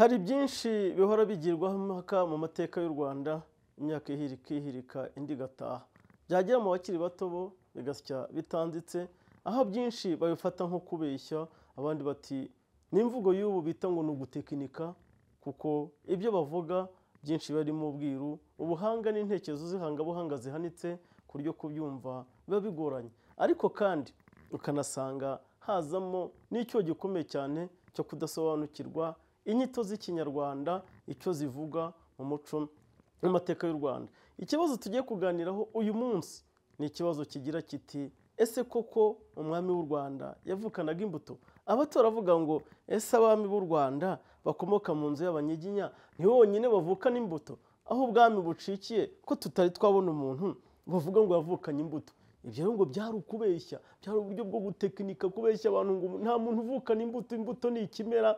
hari byinshi bihora bigirwaho impaka mu mateka y'u rwanda imyaka ihirika ihirika indi igataha byagera mu bakiri bato bo bigasya bitanditse aho byinshi babifata nko kubeshya abandi bati n'imvugo y'ubu bita ngo ni ugutekinika kuko ibyo bavuga byinshi barimo ubwiru ubuhanga n'intekerezo z'ihangabuhanga zihanitse ku buryo kubyumva biba bigoranye ariko kandi ukanasanga hazamo n'icyo gikomeye cyane cyo kudasobanukirwa inyito z'ikinyarwanda icyo zivuga mu muco mu y'u rwanda ikibazo tugiye kuganiraho uyu munsi ni ikibazo kigira kiti ese koko umwami w'u rwanda yavukanaga imbuto abatora avuga ngo ese abami b'u rwanda bakomoka mu nzu y'abanyiginya ni bonyine bavukana imbuto aho ubwami bucikiye ko tutari twabona umuntu bavuga ngo yavukanye imbuto ibyo ngo byari ukubeshya byari uburyo bwo gutekinika kubeshya abantu ngo nta muntu uvukana imbuto imbuto ni ikimera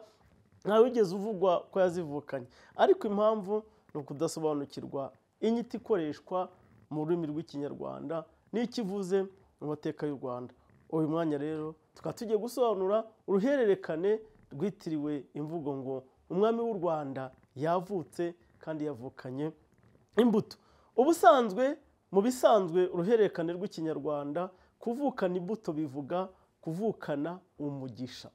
wigeze uvugwa ko yazivukanye ariko impamvu ni ukudasobanukirwa inyito ikoreshwa mu rurimi rw'ikinyarwanda n'ikivuze mu mateka y'u rwanda uyu mwanya rero tukaba tugiye gusobanura uruhererekane rwitiriwe imvugo ngo umwami w'u rwanda yavutse kandi yavukanye imbuto ubusanzwe mu bisanzwe uruhererekane rw'ikinyarwanda kuvukana imbuto bivuga kuvukana umugisha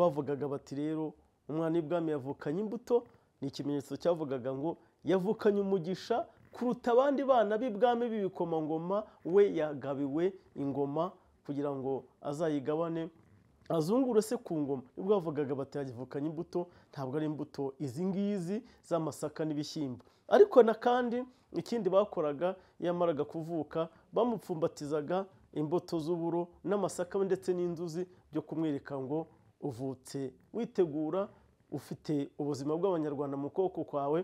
bavugaga bati rero umwana w'ibwami yavukanye imbuto ni ikimenyetso cyavugaga ngo yavukanye umugisha kuruta abandi bana b'ibwami b'ibikomangoma we yagabiwe ingoma kugira ngo azayigabane azungure se ku ngoma nibwo bavugaga batagivukanye imbuto ntabwo ari imbuto izi ngizi z'amasaka n'ibishyimbo ariko na kandi ikindi bakoraga iyo yamaraga kuvuka bamupfumbatizaga imbuto z'uburo n'amasaka ndetse n'inzuzi byo kumwereka ngo uvutse witegura ufite ubuzima bw'abanyarwanda mu kuboko kwawe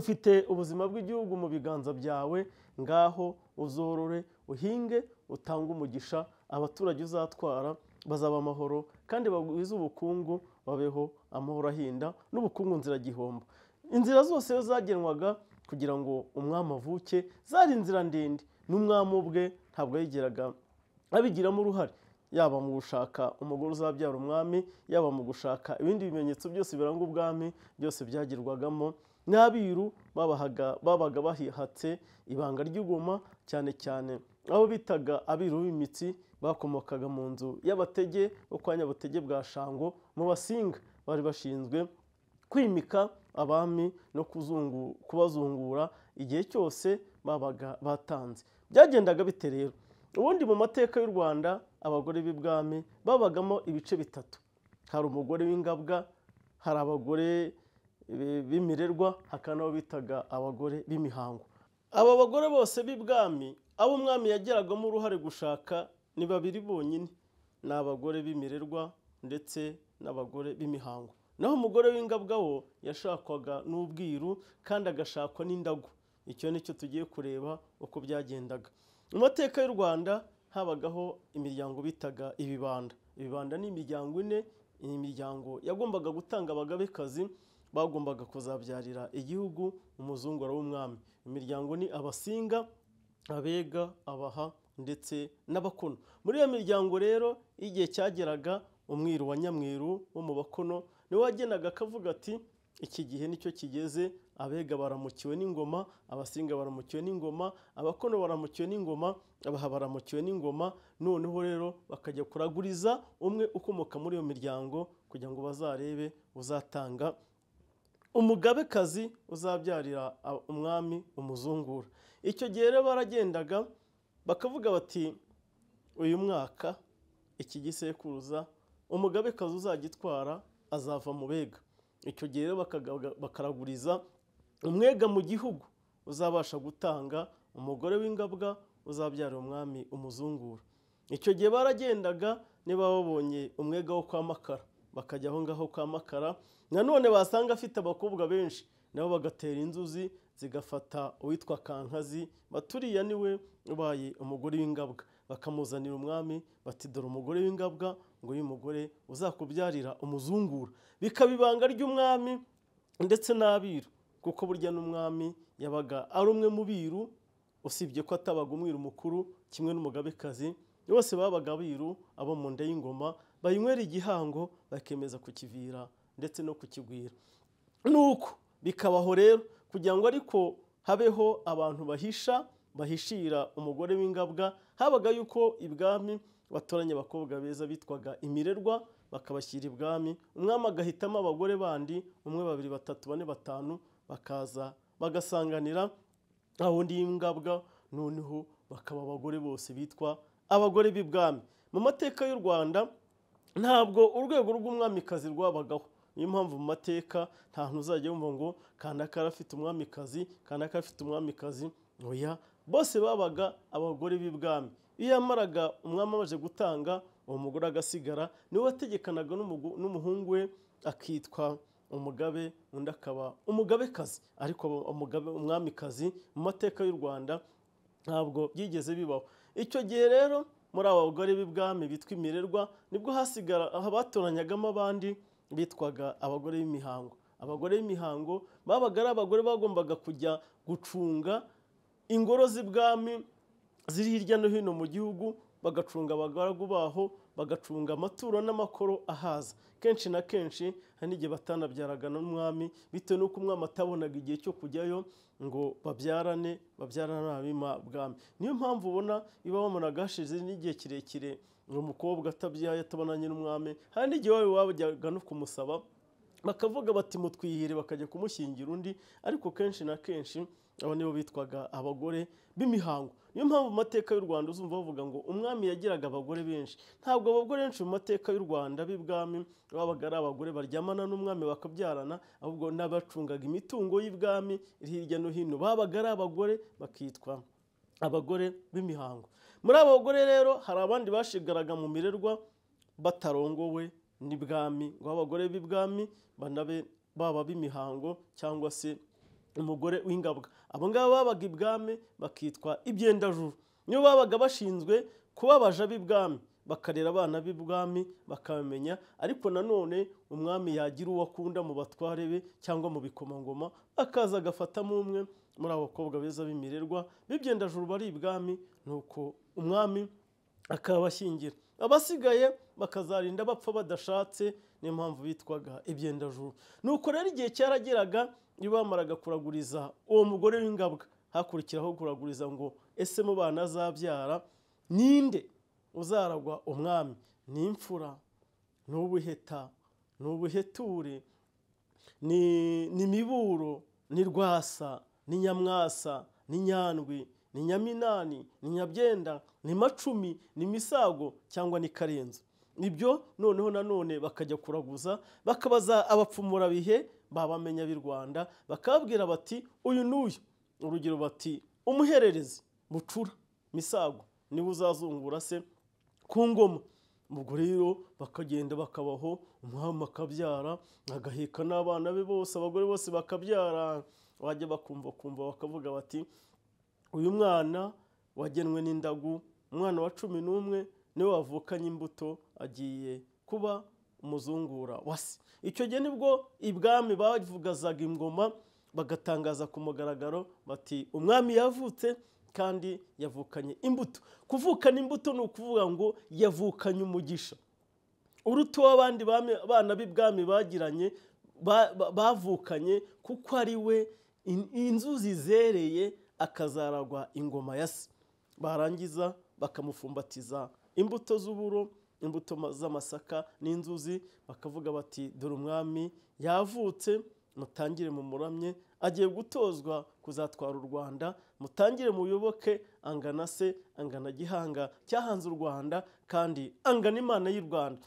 ufite ubuzima bw'igihugu mu biganza byawe ngaho uzorore uhinge utange umugisha abaturage uzatwara bazaba amahoro kandi bagwize ubukungu babeho amahoro ahinda n'ubukungu nzira gihombo inzira zose iyo zagenwaga kugira ngo umwami avuke zari inzira ndende n'umwami ubwe ntabwo yigeraga abigiramo uruhare yaba mu gushaka umugore uzabyara umwami yaba mu gushaka ibindi bimenyetso byose biranga ubwami byose byagirwagamo n'abiru babaga bahihatse ibanga ry'igoma cyane cyane aho bitaga abiru b'imitsi bakomokaga mu nzu y'abatege bo kwa nyabutege bwa shango mu basinga bari bashinzwe kwimika abami no kubazungura igihe cyose babaga batanze byagendaga bite rero ubundi mu mateka y'u rwanda abagore b'ibwami babagamo ibice bitatu hari umugore w'ingabwa hari abagore b'imirerwa hakaba bitaga abagore b'imihango aba bagore bose b'ibwami abo umwami yageragamo uruhare gushaka ni babiri bonyine ni abagore b'imirerwa ndetse n'abagore b'imihango naho umugore w'ingabwa wo yashakwaga n'ubwiru kandi agashakwa n'indagu icyo ni cyo tugiye kureba uko byagendaga mu mateka y'u rwanda habagaho imiryango bitaga ibibanda ibibanda ni imiryango ine iyi miryango yagombaga gutanga abagabekazi bagombaga kuzabyarira igihugu umuzungu w'umwami imiryango ni abasinga abega abaha ndetse n'abakono muri iyo miryango rero igihe cyageraga umwiru wa nyamwiru wo mu bakono niwe wagenaga akavuga ati iki gihe nicyo kigeze abega baramukiwe n'ingoma abasinga baramukiwe n'ingoma abakono baramukiwe n'ingoma abaha baramukiwe n'ingoma noneho rero bakajya kuraguriza umwe ukomoka muri iyo miryango kugira ngo bazarebe uzatanga umugabekazi uzabyarira umwami umuzungura icyo gihe rero baragendaga bakavuga bati uyu mwaka iki gisekuruza umugabekazi uzagitwara azava mu bega icyo gihe rero bakaraguriza umwega mu gihugu uzabasha gutanga umugore w'ingabwa uzabyara umwami umuzungura icyo gihe baragendaga niba babonye umwega wo kwa makara bakajya aho ngaho kwa makara nanone basanga afite abakobwa benshi nabo bagatera inzuzi zigafata uwitwa kankazi baturiya niwe ubaye umugore w'ingabwa bakamuzanira umwami bati dore umugore w'ingabwa ngo uyu mugore uzakubyarira umuzungura bikaba ibanga ry'umwami ndetse n'abiru kuko burya n'umwami yabaga ari umwe mu biru usibye ko atabaga umwiru mukuru kimwe n'umugabekazi bose babaga biru abo mu nda y'ingoma bayinywera igihango bakemeza kukivira ndetse no kukigwira nuko bikabaho rero kugira ngo ariko habeho abantu bahisha bahishira umugore w'ingabwa habaga yuko ibwami batoranya abakobwa beza bitwaga imirerwa bakabashyira ibwami umwami agahitamo abagore bandi umwe babiri batatu bane batanu bakaza bagasanganira aho ndi y'ingabwa noneho bakaba abagore bose bitwa abagore b'ibwami mu mateka y'u rwanda ntabwo urwego rw'umwamikazi rwabagaho niyo mpamvu mu mateka nta hantu uzajya wumva ngo kandakara afite umwamikazi kandakara afite umwamikazi ntoya bose babaga abagore b'ibwami iyo yamaraga umwami amaze gutanga uwo mugore agasigara niwe wategekanaga n'umuhungu we akitwa umugabe undi akaba umugabekazi ariko umugabe umwamikazi mu mateka y'u rwanda ntabwo byigeze bibaho icyo gihe rero muri aba bagore b'ibwami bitwa imirerwa nibwo hasigara batoranyagamo abandi bitwaga abagore b'imihango abagore b'imihango babaga ari abagore bagombaga kujya gucunga ingoro z'ibwami ziri hirya no hino mu gihugu bagacunga abagaragu baho bagacunga amaturo n'amakoro ahaza kenshi na kenshi hari n'igihe batanabyaraga n'umwami bitewe n'uko umwami atabonaga igihe cyo kujyayo ngo babyarane babyarane ab'imabwami niyo mpamvu ubona iba babonaga hashize n'igihe kirekire ngo umukobwa atabyaye atabonanye n'umwami hari n'igihe wowe wajyaga no kumusaba bakavuga bati mutwihire bakajya kumushyingira undi ariko kenshi na kenshi aba nibo bitwaga abagore b'imihango niyo mpamvu mu mateka y'u rwanda uzumva bavuga ngo umwami yagiraga abagore benshi ntabwo abagore benshi mu mateka y'u rwanda b'ibwami babaga ari abagore baryamana n'umwami bakabyarana ahubwo n'abacungaga imitungo y'ibwami hirya no hino babaga ari abagore bakitwa abagore b'imihango muri abo bagore rero hari abandi bashigaraga mu mirerwa batarongowe n'ibwami ngo abagore b'ibwami banabe baba b'imihango cyangwa se umugore w'ingabwa abo ngabo babaga ibwami bakitwa ibyendajuru nibo babaga bashinzwe kubabaja b'ibwami bakarera abana b'ibwami bakabamenya ariko nanone umwami yagira uwo akunda mu batware be cyangwa mu bikomangoma akaza agafatamo umwe muri abo bakobwa beza b'imirerwa b'ibyendajuru bari ibwami nuko umwami akabashyingira abasigaye bakazarinda bapfa badashatse niyo mpamvu bitwaga ibyendajuru nuko rero igihe cyarageraga iyo bamaraga kuraguriza uwo mugore w'ingabwa hakurikiraho kuraguriza ngo ese mu bana azabyara ninde uzaragwa umwami ni imfura ni ubuheta ni ubuheture ni miburo ni rwasa ni nyamwasa ni nyandwi ni nyaminani ni nyabyenda ni macumi ni misago cyangwa ni karenzo ibyo noneho nanone bakajya kuraguza bakabaza abapfumurabihe babamenya b'i rwanda bakabwira bati uyu n'uyu urugero bati umuhererezi mucura misago niwe uzazungura se ku ngoma ubwo rero bakagenda bakabaho umwami akabyara agaheka n'abana be bose abagore bose bakabyara bajya bakumva kumva bakavuga bati uyu mwana wagenwe n'indagu umwana wa cumi n'umwe niwe wavukanye imbuto agiye kuba umuzungura wasi icyo gihe nibwo ibwami bavugazaga ingoma bagatangaza ku mugaragaro bati umwami yavutse kandi yavukanye imbuto kuvukana imbuto ni ukuvuga ngo yavukanye umugisha uruto w'abandi bana b'ibwami bagiranye bavukanye kuko ari we inzuzi zereye akazaragwa ingoma ya se barangiza bakamufumbatiza imbuto z'uburo imbuto z'amasaka n'inzuzi bakavuga bati dore umwami yavutse mutangire muramye agiye gutozwa kuzatwara u rwanda mutangire muyoboke angana se angana gihanga cyahanze u rwanda kandi angana imana y'u rwanda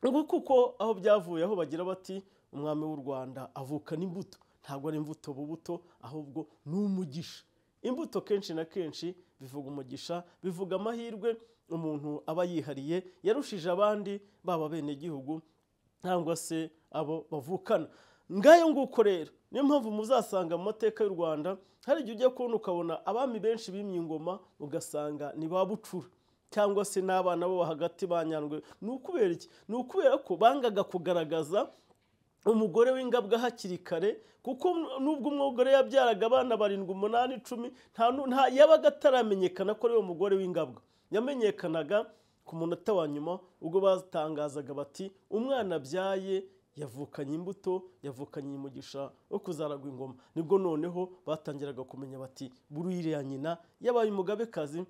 nguko kuko aho byavuye aho bagira bati umwami w'u rwanda avuka n’imbuto ntabwo ari imbuto bubuto ahubwo ni umugisha imbuto kenshi na kenshi bivuga umugisha bivuga amahirwe umuntu aba yihariye yarushije abandi baba bene gihugu cyangwa se abo bavukana ngayo nguko rero niyo mpamvu muzasanga mu mateka y'u rwanda hari igihe ujya kubona ukabona abami benshi bimye ingoma ugasanga ni cyangwa se n'abana bo hagati ba Nyandwe ni ukubera iki ni ukubera ko bangaga kugaragaza umugore w'ingabwa hakiri kare kuko nubwo umugore yabyaraga abana barindwi umunani icumi yabaga ataramenyekana ko ari uwo mugore w'ingabwa yamenyekanaga ku munota wa nyuma ubwo batangazaga bati umwana abyaye yavukanye imbuto yavukanye umugisha wo kuzaragwa ingoma nibwo noneho batangiraga kumenya bati buriya nyina yabaye umugabekazi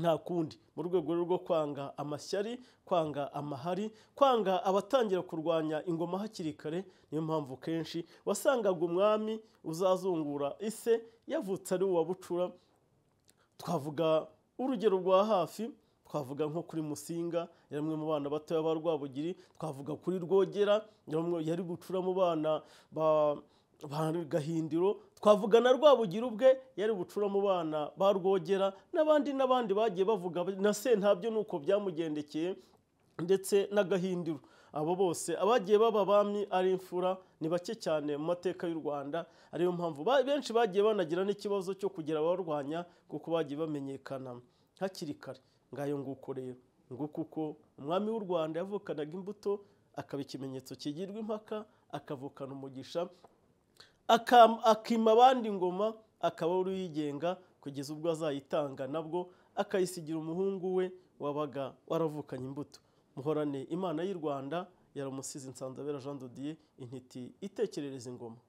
nta kundi mu rwego rwo kwanga amashyari kwanga amahari kwanga abatangira kurwanya ingoma hakiri kare niyo mpamvu kenshi wasangaga umwami uzazungura ise yavutse ari uwa bucura twavuga urugero rwa hafi twavuga nko kuri musinga yari umwe mu bana batoya ba rwabugiri twavuga kuri rwogera yari bucura mu bana ba gahindiro twavuga na rwabugira ubwe yari bucura mu bana ba rwogera n'abandi n'abandi bagiye bavuga na se ntabyo ni uko byamugendekeye ndetse n'agahindiro abo bose abagiye baba abami ari imfura ni bake cyane mu mateka y'u rwanda ariyo mpamvu benshi bagiye banagira n'ikibazo cyo kugira abarwanya kuko bagiye bamenyekana hakiri kare ngayo nguko rero ngo kuko umwami w'u rwanda yavukanaga imbuto akaba ikimenyetso kigirwa impaka akavukana umugisha akima abandi ngoma akaba ari kugeza ubwo azayitanga nabwo akayisigira umuhungu we wabaga waravukanye imbuto muhorane imana y'u rwanda yaramusize nsanzabera jean dodiye intiti itekerereza ingoma